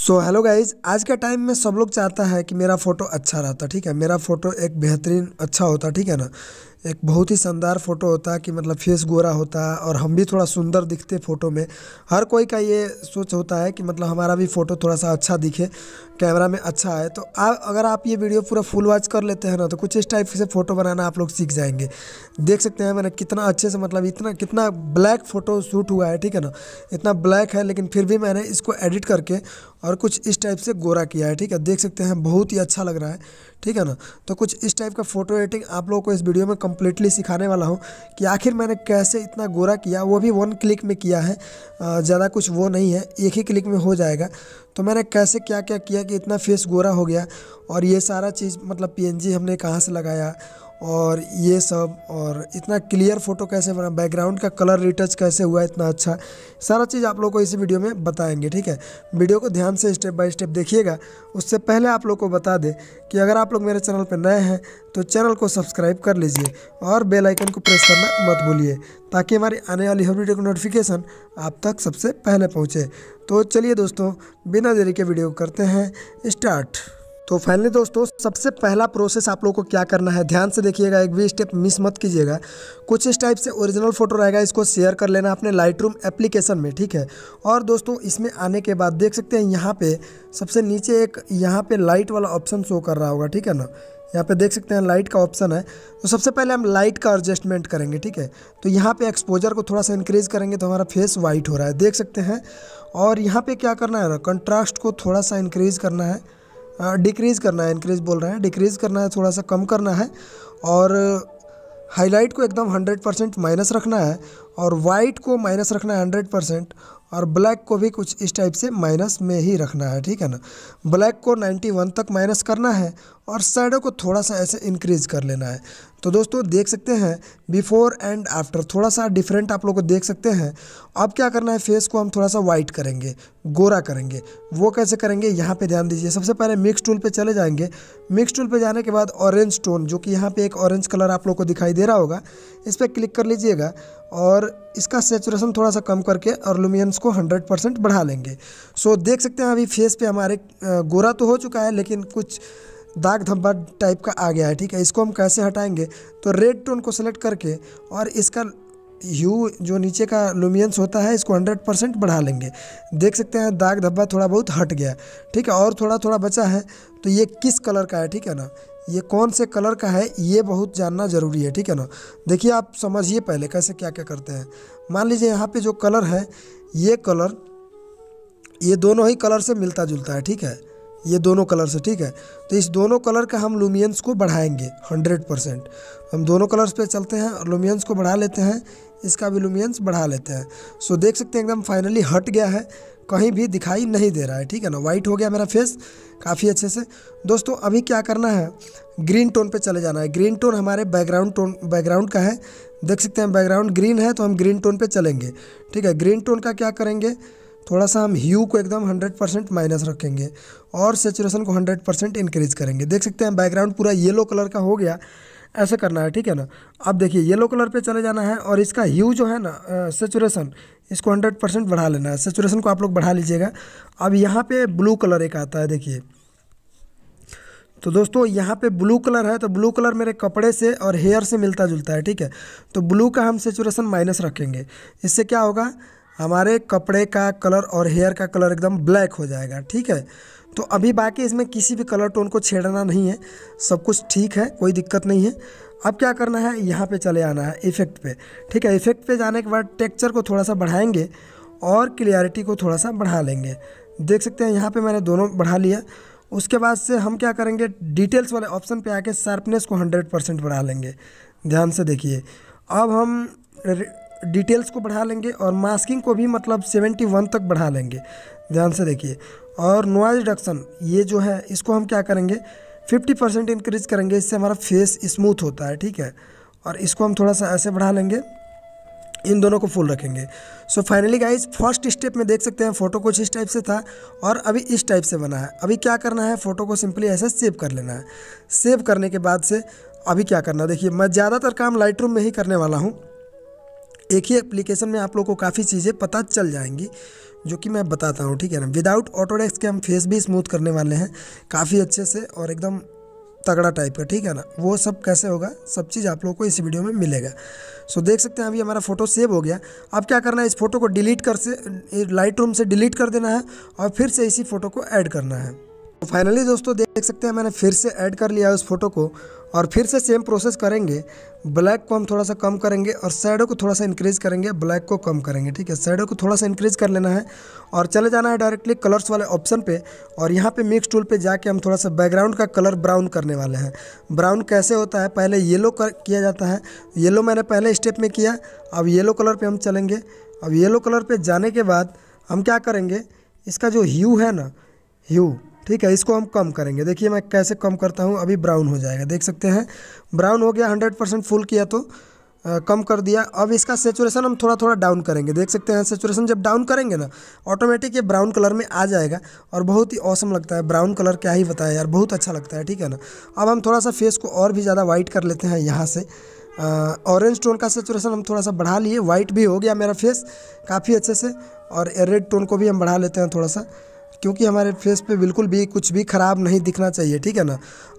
so hello guys आज के time में सब लोग चाहता है कि मेरा फ़ोटो अच्छा रहता ठीक है मेरा फ़ोटो एक बेहतरीन अच्छा होता ठीक है ना एक बहुत ही शानदार फ़ोटो होता है कि मतलब फेस गोरा होता है और हम भी थोड़ा सुंदर दिखते फ़ोटो में हर कोई का ये सोच होता है कि मतलब हमारा भी फ़ोटो थोड़ा सा अच्छा दिखे कैमरा में अच्छा है तो आ, अगर आप ये वीडियो पूरा फुल वॉच कर लेते हैं ना तो कुछ इस टाइप से फ़ोटो बनाना आप लोग सीख जाएंगे देख सकते हैं मैंने कितना अच्छे से मतलब इतना कितना ब्लैक फ़ोटो शूट हुआ है ठीक है ना इतना ब्लैक है लेकिन फिर भी मैंने इसको एडिट करके और कुछ इस टाइप से गोरा किया है ठीक है देख सकते हैं बहुत ही अच्छा लग रहा है ठीक है ना तो कुछ इस टाइप का फ़ोटो एडिटिंग आप लोगों को इस वीडियो में कम्प्लीटली सिखाने वाला हूँ कि आखिर मैंने कैसे इतना गोरा किया वो भी वन क्लिक में किया है ज़्यादा कुछ वो नहीं है एक ही क्लिक में हो जाएगा तो मैंने कैसे क्या क्या किया कि इतना फेस गोरा हो गया और ये सारा चीज़ मतलब पी हमने कहाँ से लगाया और ये सब और इतना क्लियर फोटो कैसे बना बैकग्राउंड का कलर रिटच कैसे हुआ इतना अच्छा सारा चीज़ आप लोग को इसी वीडियो में बताएंगे ठीक है वीडियो को ध्यान से स्टेप बाय स्टेप देखिएगा उससे पहले आप लोग को बता दें कि अगर आप लोग मेरे चैनल पर नए हैं तो चैनल को सब्सक्राइब कर लीजिए और बेलाइकन को प्रेस करना मत भूलिए ताकि हमारी आने वाली हर वीडियो की नोटिफिकेशन आप तक सबसे पहले पहुँचे तो चलिए दोस्तों बिना देरी के वीडियो करते हैं स्टार्ट तो फाइनली दोस्तों सबसे पहला प्रोसेस आप लोग को क्या करना है ध्यान से देखिएगा एक भी स्टेप मिस मत कीजिएगा कुछ इस टाइप से ओरिजिनल फ़ोटो रहेगा इसको शेयर कर लेना अपने लाइट रूम एप्लीकेशन में ठीक है और दोस्तों इसमें आने के बाद देख सकते हैं यहाँ पे सबसे नीचे एक यहाँ पे लाइट वाला ऑप्शन शो कर रहा होगा ठीक है ना यहाँ पे देख सकते हैं लाइट का ऑप्शन है तो सबसे पहले हम लाइट का एडजस्टमेंट करेंगे ठीक है तो यहाँ पे एक्सपोजर को थोड़ा सा इंक्रीज़ करेंगे तो हमारा फेस वाइट हो रहा है देख सकते हैं और यहाँ पे क्या करना है कंट्रास्ट को थोड़ा सा इंक्रीज़ करना है डिक्रीज़ करना है इंक्रीज़ बोल रहे हैं डिक्रीज़ करना है थोड़ा सा कम करना है और हाईलाइट को एकदम हंड्रेड परसेंट माइनस रखना है और वाइट को माइनस रखना है हंड्रेड परसेंट और ब्लैक को भी कुछ इस टाइप से माइनस में ही रखना है ठीक है ना ब्लैक को 91 तक माइनस करना है और साइडों को थोड़ा सा ऐसे इंक्रीज कर लेना है तो दोस्तों देख सकते हैं बिफोर एंड आफ्टर थोड़ा सा डिफरेंट आप लोग को देख सकते हैं अब क्या करना है फेस को हम थोड़ा सा वाइट करेंगे गोरा करेंगे वो कैसे करेंगे यहाँ पे ध्यान दीजिए सबसे पहले मिक्स टूल पे चले जाएंगे मिक्स टूल पे जाने के बाद ऑरेंज टोन जो कि यहाँ पे एक ऑरेंज कलर आप लोग को दिखाई दे रहा होगा इस पर क्लिक कर लीजिएगा और इसका सेचुरेशन थोड़ा सा कम करके और लुमियंस को हंड्रेड परसेंट बढ़ा लेंगे सो देख सकते हैं अभी फेस पर हमारे गोरा तो हो चुका है लेकिन कुछ दाग धब्बा टाइप का आ गया है ठीक है इसको हम कैसे हटाएंगे तो रेड टोन को सेलेक्ट करके और इसका यू जो नीचे का लुमियंस होता है इसको 100 परसेंट बढ़ा लेंगे देख सकते हैं दाग धब्बा थोड़ा बहुत हट गया ठीक है और थोड़ा थोड़ा बचा है तो ये किस कलर का है ठीक है ना ये कौन से कलर का है ये बहुत जानना ज़रूरी है ठीक है ना देखिए आप समझिए पहले कैसे क्या क्या करते हैं मान लीजिए यहाँ पर जो कलर है ये कलर ये दोनों ही कलर से मिलता जुलता है ठीक है ये दोनों कलर से ठीक है तो इस दोनों कलर का हम लुमियंस को बढ़ाएंगे हंड्रेड परसेंट हम दोनों कलर्स पे चलते हैं और लुमियंस को बढ़ा लेते हैं इसका भी लुमियंस बढ़ा लेते हैं सो देख सकते हैं एकदम फाइनली हट गया है कहीं भी दिखाई नहीं दे रहा है ठीक है ना वाइट हो गया मेरा फेस काफ़ी अच्छे से दोस्तों अभी क्या करना है ग्रीन टोन पे चले जाना है ग्रीन टोन हमारे बैकग्राउंड टोन बैकग्राउंड का है देख सकते हैं बैकग्राउंड ग्रीन है तो हम ग्रीन टोन पे चलेंगे ठीक है ग्रीन टोन का क्या करेंगे थोड़ा सा हम ह्यू को एकदम 100 परसेंट माइनस रखेंगे और सेचुरेशन को 100 परसेंट इंक्रीज करेंगे देख सकते हैं बैकग्राउंड पूरा येलो कलर का हो गया ऐसे करना है ठीक है ना अब देखिए येलो कलर पे चले जाना है और इसका ह्यू जो है ना सेचुरेशन इसको 100 परसेंट बढ़ा लेना है सेचुरेशन को आप लोग बढ़ा लीजिएगा अब यहाँ पे ब्लू कलर एक आता है देखिए तो दोस्तों यहाँ पे ब्लू कलर है तो ब्लू कलर मेरे कपड़े से और हेयर से मिलता जुलता है ठीक है तो ब्लू का हम सेचुरेशन माइनस रखेंगे इससे क्या होगा हमारे कपड़े का कलर और हेयर का कलर एकदम ब्लैक हो जाएगा ठीक है तो अभी बाकी इसमें किसी भी कलर टोन को छेड़ना नहीं है सब कुछ ठीक है कोई दिक्कत नहीं है अब क्या करना है यहाँ पे चले आना है इफ़ेक्ट पे ठीक है इफ़ेक्ट पे जाने के बाद टेक्चर को थोड़ा सा बढ़ाएंगे और क्लियरिटी को थोड़ा सा बढ़ा लेंगे देख सकते हैं यहाँ पे मैंने दोनों बढ़ा लिया उसके बाद से हम क्या करेंगे डिटेल्स वाले ऑप्शन पे आके शार्पनेस को 100 परसेंट बढ़ा लेंगे ध्यान से देखिए अब हम डिटेल्स को बढ़ा लेंगे और मास्किंग को भी मतलब 71 तक बढ़ा लेंगे ध्यान से देखिए और नॉइज रिडक्शन ये जो है इसको हम क्या करेंगे 50 परसेंट इंक्रीज करेंगे इससे हमारा फेस स्मूथ होता है ठीक है और इसको हम थोड़ा सा ऐसे बढ़ा लेंगे इन दोनों को फुल रखेंगे so finally guys first step में देख सकते हैं फ़ोटो कुछ इस टाइप से था और अभी इस टाइप से बना है अभी क्या करना है फ़ोटो को सिंपली ऐसे सेव कर लेना है सेव करने के बाद से अभी क्या करना देखिए मैं ज़्यादातर काम लाइट में ही करने वाला हूँ एक ही एप्लीकेशन में आप लोग को काफ़ी चीज़ें पता चल जाएंगी जो कि मैं बताता हूँ ठीक है ना विदाउट ऑटोडेक्स के हम फेस भी स्मूथ करने वाले हैं काफ़ी अच्छे से और एकदम तगड़ा टाइप का ठीक है ना वो सब कैसे होगा सब चीज़ आप लोग को इस वीडियो में मिलेगा सो देख सकते हैं अभी हमारा फ़ोटो सेव हो गया अब क्या करना है इस फोटो को डिलीट कर से लाइट रूम से डिलीट कर देना है और फिर से इसी फ़ोटो को ऐड करना है तो फाइनली दोस्तों देख सकते हैं मैंने फिर से ऐड कर लिया उस फोटो को और फिर से सेम प्रोसेस करेंगे ब्लैक को हम थोड़ा सा कम करेंगे और शेडो को थोड़ा सा इंक्रीज़ करेंगे ब्लैक को कम करेंगे ठीक है शेडो को थोड़ा सा इंक्रीज़ कर लेना है और चले जाना है डायरेक्टली कलर्स वाले ऑप्शन पे और यहाँ पे मिक्स टूल पे जाके हम थोड़ा सा बैकग्राउंड का कलर ब्राउन करने वाले हैं ब्राउन कैसे होता है पहले येलो कर किया जाता है येलो मैंने पहले स्टेप में किया अब येलो कलर पर हम चलेंगे अब येलो कलर पर जाने के बाद हम क्या करेंगे इसका जो ह्यू है ना ह्यू ठीक है इसको हम कम करेंगे देखिए मैं कैसे कम करता हूँ अभी ब्राउन हो जाएगा देख सकते हैं ब्राउन हो गया हंड्रेड परसेंट फुल किया तो आ, कम कर दिया अब इसका सेचुरेशन हम थोड़ा थोड़ा डाउन करेंगे देख सकते हैं सेचुरेशन जब डाउन करेंगे ना ऑटोमेटिक ये ब्राउन कलर में आ जाएगा और बहुत ही औसम लगता है ब्राउन कलर क्या ही बताया यार बहुत अच्छा लगता है ठीक है ना अब हम थोड़ा सा फेस को और भी ज़्यादा वाइट कर लेते हैं यहाँ से ऑरेंज टोन का सेचुरेशन हम थोड़ा सा बढ़ा लिए वाइट भी हो गया मेरा फेस काफ़ी अच्छे से और रेड टोन को भी हम बढ़ा लेते हैं थोड़ा सा क्योंकि हमारे फेस पे बिल्कुल भी कुछ भी ख़राब नहीं दिखना चाहिए ठीक है ना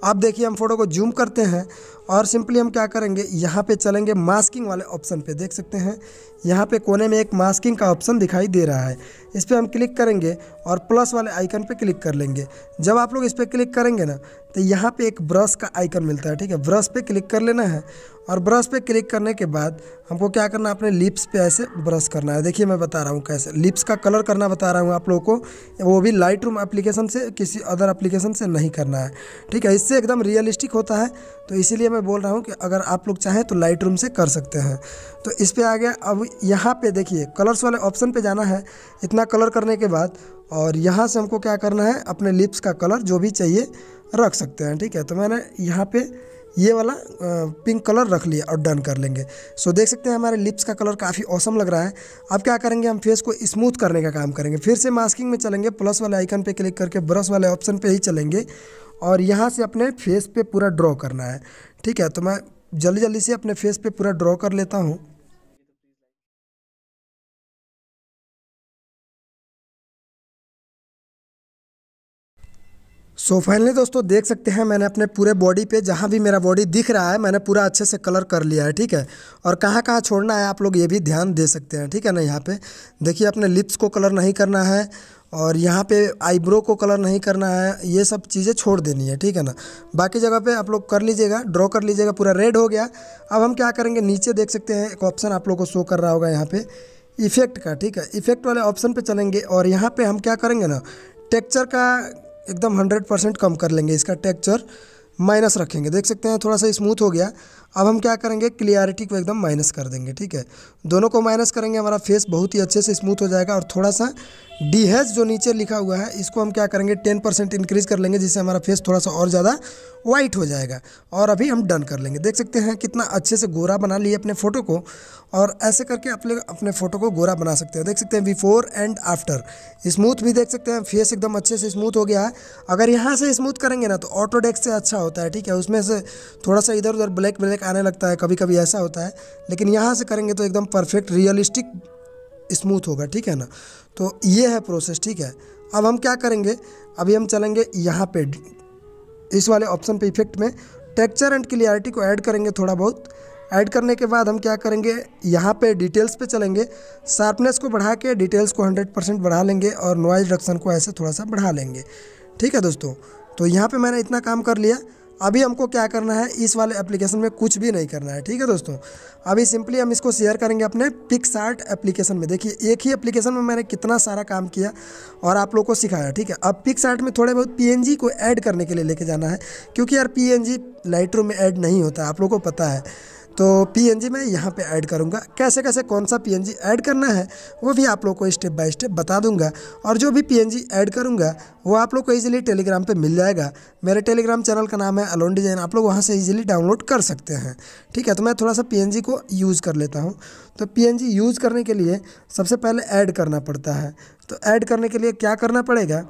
अब देखिए हम फोटो को जूम करते हैं और सिंपली हम क्या करेंगे यहाँ पे चलेंगे मास्किंग वाले ऑप्शन पे देख सकते हैं यहाँ पे कोने में एक मास्किंग का ऑप्शन दिखाई दे रहा है इस पर हम क्लिक करेंगे और प्लस वाले आइकन पे क्लिक कर लेंगे जब आप लोग इस पर क्लिक करेंगे ना तो यहाँ पे एक ब्रश का आइकन मिलता है ठीक है ब्रश पे क्लिक कर लेना है और ब्रश पे क्लिक करने के बाद हमको क्या करना है अपने लिप्स पे ऐसे ब्रश करना है देखिए मैं बता रहा हूँ कैसे लिप्स का कलर करना बता रहा हूँ आप लोगों को वो भी लाइट रूम एप्लीकेशन से किसी अदर एप्लीकेशन से नहीं करना है ठीक है इससे एकदम रियलिस्टिक होता है तो इसीलिए मैं मैं बोल रहा हूँ कि अगर आप लोग चाहें तो लाइट रूम से कर सकते हैं तो इस पर आ गया अब यहाँ पे देखिए कलर्स वाले ऑप्शन पे जाना है इतना कलर करने के बाद और यहाँ से हमको क्या करना है अपने लिप्स का कलर जो भी चाहिए रख सकते हैं ठीक है तो मैंने यहाँ पर ये वाला पिंक कलर रख लिया और डन कर लेंगे सो देख सकते हैं हमारे लिप्स का कलर काफ़ी औसम लग रहा है अब क्या करेंगे हम फेस को स्मूथ करने का काम करेंगे फिर से मास्किंग में चलेंगे प्लस वाले आइकन पे क्लिक करके ब्रश वाले ऑप्शन पे ही चलेंगे और यहाँ से अपने फेस पे पूरा ड्रॉ करना है ठीक है तो मैं जल्दी जल्दी से अपने फेस पे पूरा ड्रॉ कर लेता हूँ सो so फाइनली दोस्तों देख सकते हैं मैंने अपने पूरे बॉडी पे जहाँ भी मेरा बॉडी दिख रहा है मैंने पूरा अच्छे से कलर कर लिया है ठीक है और कहाँ कहाँ छोड़ना है आप लोग ये भी ध्यान दे सकते हैं ठीक है ना यहाँ पे देखिए अपने लिप्स को कलर नहीं करना है और यहाँ पे आईब्रो को कलर नहीं करना है ये सब चीज़ें छोड़ देनी है ठीक है ना बाकी जगह पे आप लोग कर लीजिएगा ड्रॉ कर लीजिएगा पूरा रेड हो गया अब हम क्या करेंगे नीचे देख सकते हैं एक ऑप्शन आप लोग को शो कर रहा होगा यहाँ पे इफ़ेक्ट का ठीक है इफ़ेक्ट वाले ऑप्शन पे चलेंगे और यहाँ पे हम क्या करेंगे ना टेक्चर का एकदम हंड्रेड परसेंट कम कर लेंगे इसका टेक्चर माइनस रखेंगे देख सकते हैं थोड़ा सा स्मूथ हो गया अब हम क्या करेंगे क्लियरिटी को एकदम माइनस कर देंगे ठीक है दोनों को माइनस करेंगे हमारा फेस बहुत ही अच्छे से स्मूथ हो जाएगा और थोड़ा सा डीहेज जो नीचे लिखा हुआ है इसको हम क्या करेंगे टेन परसेंट इंक्रीज़ कर लेंगे जिससे हमारा फेस थोड़ा सा और ज़्यादा वाइट हो जाएगा और अभी हम डन कर लेंगे देख सकते हैं कितना अच्छे से गोरा बना लिए अपने फ़ोटो को और ऐसे करके अपने अपने फ़ोटो को गोरा बना सकते हैं देख सकते हैं बिफोर एंड आफ्टर स्मूथ भी देख सकते हैं फेस एकदम अच्छे से स्मूथ हो गया है अगर यहाँ से स्मूथ करेंगे ना तो ऑटोडेक्स से अच्छा होता है ठीक है उसमें से थोड़ा सा इधर उधर ब्लैक ब्लैक मिस्टेक आने लगता है कभी कभी ऐसा होता है लेकिन यहाँ से करेंगे तो एकदम परफेक्ट रियलिस्टिक स्मूथ होगा ठीक है ना तो ये है प्रोसेस ठीक है अब हम क्या करेंगे अभी हम चलेंगे यहाँ पे इस वाले ऑप्शन पे इफेक्ट में टेक्चर एंड क्लियरिटी को ऐड करेंगे थोड़ा बहुत ऐड करने के बाद हम क्या करेंगे यहाँ पे डिटेल्स पे चलेंगे शार्पनेस को बढ़ा के डिटेल्स को 100 परसेंट बढ़ा लेंगे और नॉइज रिडक्शन को ऐसे थोड़ा सा बढ़ा लेंगे ठीक है दोस्तों तो यहाँ पे मैंने इतना काम कर लिया अभी हमको क्या करना है इस वाले एप्लीकेशन में कुछ भी नहीं करना है ठीक है दोस्तों अभी सिंपली हम इसको शेयर करेंगे अपने पिक्स आर्ट एप्लीकेशन में देखिए एक ही एप्लीकेशन में मैंने कितना सारा काम किया और आप लोग को सिखाया ठीक है अब पिक्स आर्ट में थोड़े बहुत पी को ऐड करने के लिए लेके जाना है क्योंकि यार पी एन में ऐड नहीं होता आप लोग को पता है तो पी मैं यहाँ पर ऐड करूँगा कैसे कैसे कौन सा पी ऐड करना है वो भी आप लोग को स्टेप बाय स्टेप बता दूंगा और जो भी पी ऐड करूँगा वो आप लोग को ईजिली टेलीग्राम पर मिल जाएगा मेरे टेलीग्राम चैनल का नाम है अलोन डिजाइन आप लोग वहाँ से ईजिली डाउनलोड कर सकते हैं ठीक है तो मैं थोड़ा सा पी को यूज़ कर लेता हूँ तो पी यूज़ करने के लिए सबसे पहले ऐड करना पड़ता है तो ऐड करने के लिए क्या करना पड़ेगा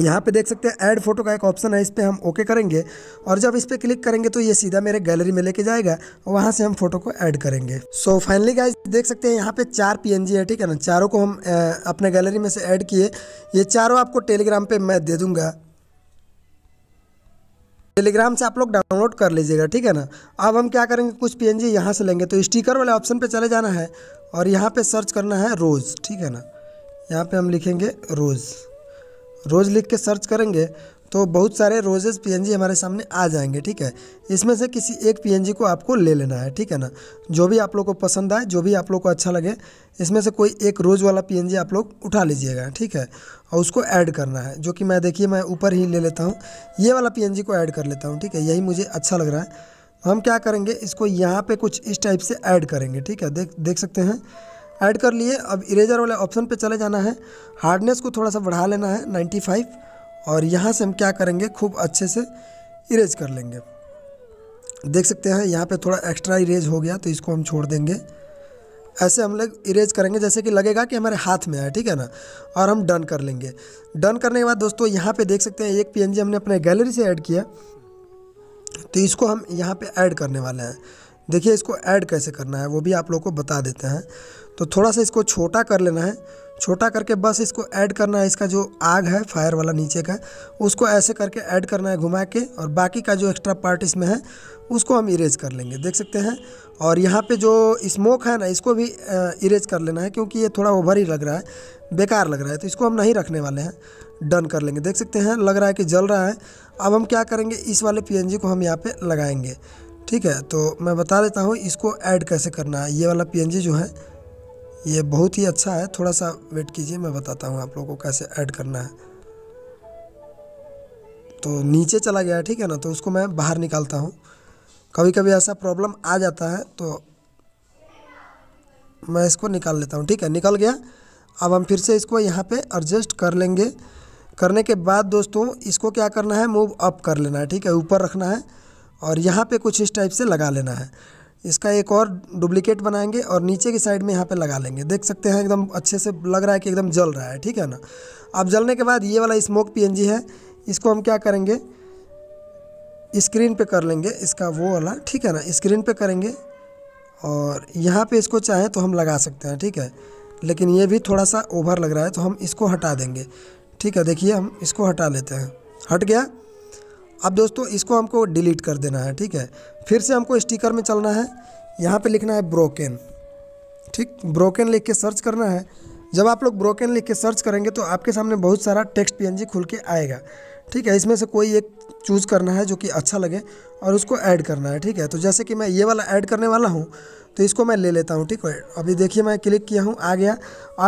यहाँ पे देख सकते हैं ऐड फोटो का एक ऑप्शन है इस पर हम ओके करेंगे और जब इस पर क्लिक करेंगे तो ये सीधा मेरे गैलरी में लेके जाएगा और वहाँ से हम फोटो को ऐड करेंगे सो फाइनली गाइज देख सकते हैं यहाँ पे चार पी है ठीक है ना चारों को हम अपने गैलरी में से ऐड किए ये चारों आपको टेलीग्राम पर मैं दे दूँगा टेलीग्राम से आप लोग डाउनलोड कर लीजिएगा ठीक है ना अब हम क्या करेंगे कुछ पी एन यहाँ से लेंगे तो स्टिकर वाले ऑप्शन पर चले जाना है और यहाँ पर सर्च करना है रोज़ ठीक है ना यहाँ पर हम लिखेंगे रोज़ रोज़ लिख के सर्च करेंगे तो बहुत सारे रोजेज़ पीएनजी हमारे सामने आ जाएंगे ठीक है इसमें से किसी एक पीएनजी को आपको ले लेना है ठीक है ना जो भी आप लोग को पसंद आए जो भी आप लोग को अच्छा लगे इसमें से कोई एक रोज़ वाला पीएनजी आप लोग उठा लीजिएगा ठीक है और उसको ऐड करना है जो कि मैं देखिए मैं ऊपर ही ले लेता हूँ ये वाला पी को ऐड कर लेता हूँ ठीक है यही मुझे अच्छा लग रहा है हम क्या करेंगे इसको यहाँ पर कुछ इस टाइप से ऐड करेंगे ठीक है देख देख सकते हैं ऐड कर लिए अब इरेजर वाले ऑप्शन पे चले जाना है हार्डनेस को थोड़ा सा बढ़ा लेना है 95 और यहाँ से हम क्या करेंगे खूब अच्छे से इरेज कर लेंगे देख सकते हैं यहाँ पे थोड़ा एक्स्ट्रा इरेज हो गया तो इसको हम छोड़ देंगे ऐसे हम लोग इरेज करेंगे जैसे कि लगेगा कि हमारे हाथ में है ठीक है ना और हम डन कर लेंगे डन करने के बाद दोस्तों यहाँ पर देख सकते हैं एक पी हमने अपने गैलरी से ऐड किया तो इसको हम यहाँ पर ऐड करने वाले हैं देखिए इसको ऐड कैसे करना है वो भी आप लोग को बता देते हैं तो थोड़ा सा इसको छोटा कर लेना है छोटा करके बस इसको ऐड करना है इसका जो आग है फायर वाला नीचे का उसको ऐसे करके ऐड करना है घुमा के और बाकी का जो एक्स्ट्रा पार्ट इसमें है उसको हम इरेज कर लेंगे देख सकते हैं और यहाँ पे जो स्मोक है ना इसको भी इरेज कर लेना है क्योंकि ये थोड़ा ओवर ही लग रहा है बेकार लग रहा है तो इसको हम नहीं रखने वाले हैं डन कर लेंगे देख सकते हैं लग रहा है कि जल रहा है अब हम क्या करेंगे इस वाले पी को हम यहाँ पर लगाएंगे ठीक है तो मैं बता देता हूँ इसको ऐड कैसे करना है ये वाला पी जो है ये बहुत ही अच्छा है थोड़ा सा वेट कीजिए मैं बताता हूँ आप लोगों को कैसे ऐड करना है तो नीचे चला गया ठीक है ना तो उसको मैं बाहर निकालता हूँ कभी कभी ऐसा प्रॉब्लम आ जाता है तो मैं इसको निकाल लेता हूँ ठीक है निकल गया अब हम फिर से इसको यहाँ पे एडजस्ट कर लेंगे करने के बाद दोस्तों इसको क्या करना है मूव अप कर लेना है ठीक है ऊपर रखना है और यहाँ पे कुछ इस टाइप से लगा लेना है इसका एक और डुप्लीकेट बनाएंगे और नीचे की साइड में यहाँ पे लगा लेंगे देख सकते हैं एकदम अच्छे से लग रहा है कि एकदम जल रहा है ठीक है ना अब जलने के बाद ये वाला स्मोक पीएनजी है इसको हम क्या करेंगे स्क्रीन पे कर लेंगे इसका वो वाला ठीक है ना स्क्रीन पे करेंगे और यहाँ पे इसको चाहें तो हम लगा सकते हैं ठीक है लेकिन ये भी थोड़ा सा ओवर लग रहा है तो हम इसको हटा देंगे ठीक है देखिए हम इसको हटा लेते हैं हट गया अब दोस्तों इसको हमको डिलीट कर देना है ठीक है फिर से हमको स्टिकर में चलना है यहाँ पे लिखना है ब्रोकन ठीक ब्रोकन लिख के सर्च करना है जब आप लोग ब्रोकन लिख के सर्च करेंगे तो आपके सामने बहुत सारा टेक्स्ट पी खुल के आएगा ठीक है इसमें से कोई एक चूज़ करना है जो कि अच्छा लगे और उसको ऐड करना है ठीक है तो जैसे कि मैं ये वाला ऐड करने वाला हूँ तो इसको मैं ले लेता हूँ ठीक है अभी देखिए मैं क्लिक किया हूँ आ गया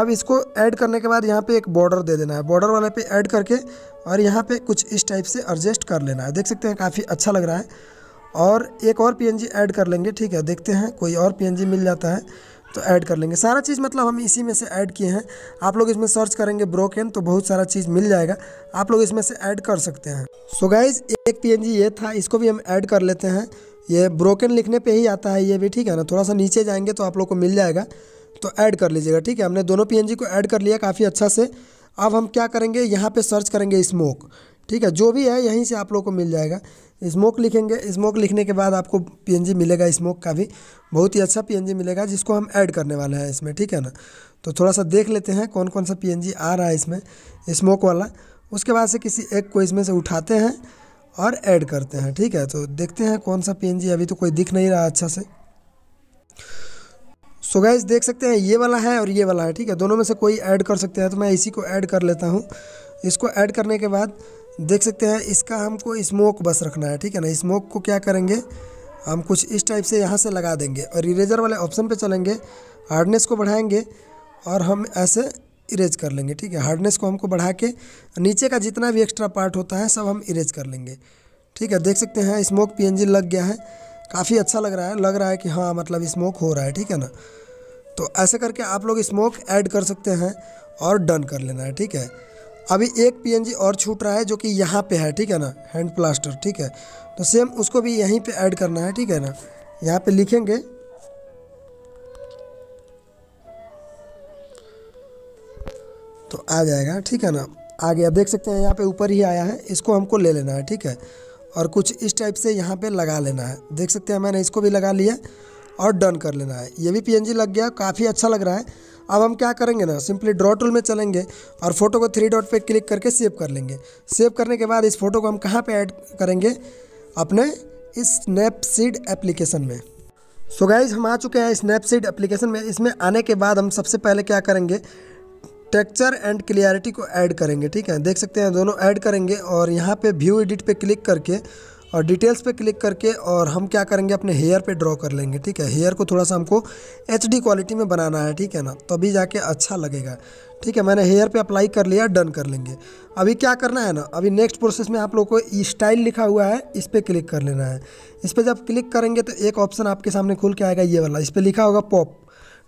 अब इसको ऐड करने के बाद यहाँ पे एक बॉर्डर दे देना है बॉर्डर वाले पे ऐड करके और यहाँ पे कुछ इस टाइप से एडजस्ट कर लेना है देख सकते हैं काफ़ी अच्छा लग रहा है और एक और पी ऐड कर लेंगे ठीक है देखते हैं कोई और पी मिल जाता है तो ऐड कर लेंगे सारा चीज़ मतलब हम इसी में से ऐड किए हैं आप लोग इसमें सर्च करेंगे ब्रोकन तो बहुत सारा चीज़ मिल जाएगा आप लोग इसमें से ऐड कर सकते हैं सो so गाइज एक पी ये था इसको भी हम ऐड कर लेते हैं ये ब्रोकन लिखने पे ही आता है ये भी ठीक है ना थोड़ा सा नीचे जाएंगे तो आप लोग को मिल जाएगा तो ऐड कर लीजिएगा ठीक है हमने दोनों पी को ऐड कर लिया काफ़ी अच्छा से अब हम क्या करेंगे यहाँ पर सर्च करेंगे स्मोक ठीक है जो भी है यहीं से आप लोग को मिल जाएगा स्मोक लिखेंगे स्मोक लिखने के बाद आपको पी मिलेगा स्मोक का भी बहुत ही अच्छा पी मिलेगा जिसको हम ऐड करने वाले हैं इसमें ठीक है ना तो थोड़ा सा देख लेते हैं कौन कौन सा पी आ रहा है इसमें स्मोक वाला उसके बाद से किसी एक को इसमें से उठाते हैं और ऐड करते हैं ठीक है तो देखते हैं कौन सा पी अभी तो कोई दिख नहीं रहा अच्छा से सो so गैस देख सकते हैं ये वाला है और ये वाला है ठीक है दोनों में से कोई ऐड कर सकते हैं तो मैं इसी को ऐड कर लेता हूँ इसको ऐड करने के बाद देख सकते हैं इसका हमको स्मोक बस रखना है ठीक है ना स्मोक को क्या करेंगे हम कुछ इस टाइप से यहाँ से लगा देंगे और इरेजर वाले ऑप्शन पे चलेंगे हार्डनेस को बढ़ाएंगे और हम ऐसे इरेज कर लेंगे ठीक है हार्डनेस को हमको बढ़ा के नीचे का जितना भी एक्स्ट्रा पार्ट होता है सब हम इरेज कर लेंगे ठीक है देख सकते हैं स्मोक पी लग गया है काफ़ी अच्छा लग रहा है लग रहा है कि हाँ मतलब स्मोक हो रहा है ठीक है ना तो ऐसे करके आप लोग स्मोक ऐड कर सकते हैं और डन कर लेना है ठीक है अभी एक पी और छूट रहा है जो कि यहाँ पे है ठीक है ना हैंड प्लास्टर ठीक है तो सेम उसको भी यहीं पे ऐड करना है ठीक है ना यहाँ पे लिखेंगे तो आ जाएगा ठीक है ना आ गया देख सकते हैं यहाँ पे ऊपर ही आया है इसको हमको ले लेना है ठीक है और कुछ इस टाइप से यहाँ पे लगा लेना है देख सकते हैं मैंने इसको भी लगा लिया और डन कर लेना है ये भी पी लग गया काफ़ी अच्छा लग रहा है अब हम क्या करेंगे ना सिंपली ड्रॉ टूल में चलेंगे और फोटो को थ्री डॉट पे क्लिक करके सेव कर लेंगे सेव करने के बाद इस फोटो को हम कहाँ पे ऐड करेंगे अपने इस स्नैपसीड एप्लीकेशन में सो so गाइज हम आ चुके हैं स्नैपसीड एप्लीकेशन में इसमें आने के बाद हम सबसे पहले क्या करेंगे टेक्चर एंड क्लियरिटी को ऐड करेंगे ठीक है देख सकते हैं दोनों ऐड करेंगे और यहाँ पे व्यू एडिट पे क्लिक करके और डिटेल्स पे क्लिक करके और हम क्या करेंगे अपने हेयर पे ड्रॉ कर लेंगे ठीक है हेयर को थोड़ा सा हमको एच क्वालिटी में बनाना है ठीक है ना तभी जाके अच्छा लगेगा ठीक है मैंने हेयर पे अप्लाई कर लिया डन कर लेंगे अभी क्या करना है ना अभी नेक्स्ट प्रोसेस में आप लोग को स्टाइल लिखा हुआ है इस पर क्लिक कर लेना है इस पर जब क्लिक करेंगे तो एक ऑप्शन आपके सामने खुल के आएगा ये वाला इस पर लिखा होगा पॉप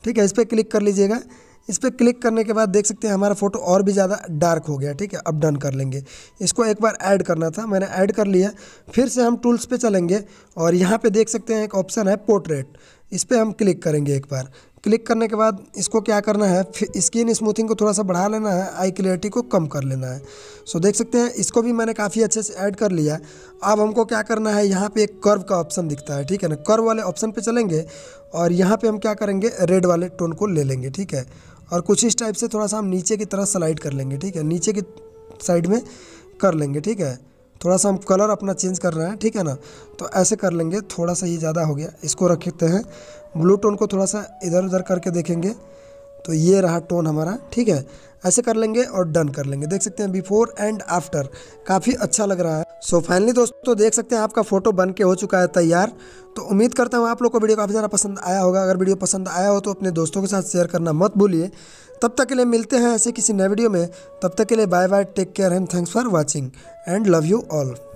ठीक है इस पर क्लिक कर लीजिएगा इस पर क्लिक करने के बाद देख सकते हैं हमारा फोटो और भी ज़्यादा डार्क हो गया ठीक है अब डन कर लेंगे इसको एक बार ऐड करना था मैंने ऐड कर लिया फिर से हम टूल्स पे चलेंगे और यहाँ पे देख सकते हैं एक ऑप्शन है पोर्ट्रेट इस पर हम क्लिक करेंगे एक बार क्लिक करने के बाद इसको क्या करना है स्किन स्मूथिंग को थोड़ा सा बढ़ा लेना है आई क्लियरिटी को कम कर लेना है सो देख सकते हैं इसको भी मैंने काफ़ी अच्छे से ऐड कर लिया अब हमको क्या करना है यहाँ पे एक कर्व का ऑप्शन दिखता है ठीक है ना कर्व वाले ऑप्शन पे चलेंगे और यहाँ पे हम क्या करेंगे रेड वाले टोन को ले लेंगे ठीक है और कुछ इस टाइप से थोड़ा सा हम नीचे की तरफ स्लाइड कर लेंगे ठीक है नीचे की साइड में कर लेंगे ठीक है थोड़ा सा हम कलर अपना चेंज कर रहे हैं ठीक है ना तो ऐसे कर लेंगे थोड़ा सा ये ज़्यादा हो गया इसको रखते हैं ब्लू टोन को थोड़ा सा इधर उधर करके देखेंगे तो ये रहा टोन हमारा ठीक है ऐसे कर लेंगे और डन कर लेंगे देख सकते हैं बिफोर एंड आफ्टर काफ़ी अच्छा लग रहा है सो so फाइनली दोस्तों देख सकते हैं आपका फोटो बन के हो चुका है तैयार तो उम्मीद करता हूँ आप लोग को वीडियो काफ़ी ज़्यादा पसंद आया होगा अगर वीडियो पसंद आया हो तो अपने दोस्तों के साथ शेयर करना मत भूलिए तब तक के लिए मिलते हैं ऐसे किसी नए वीडियो में तब तक के लिए bye bye take care and thanks for watching and love you all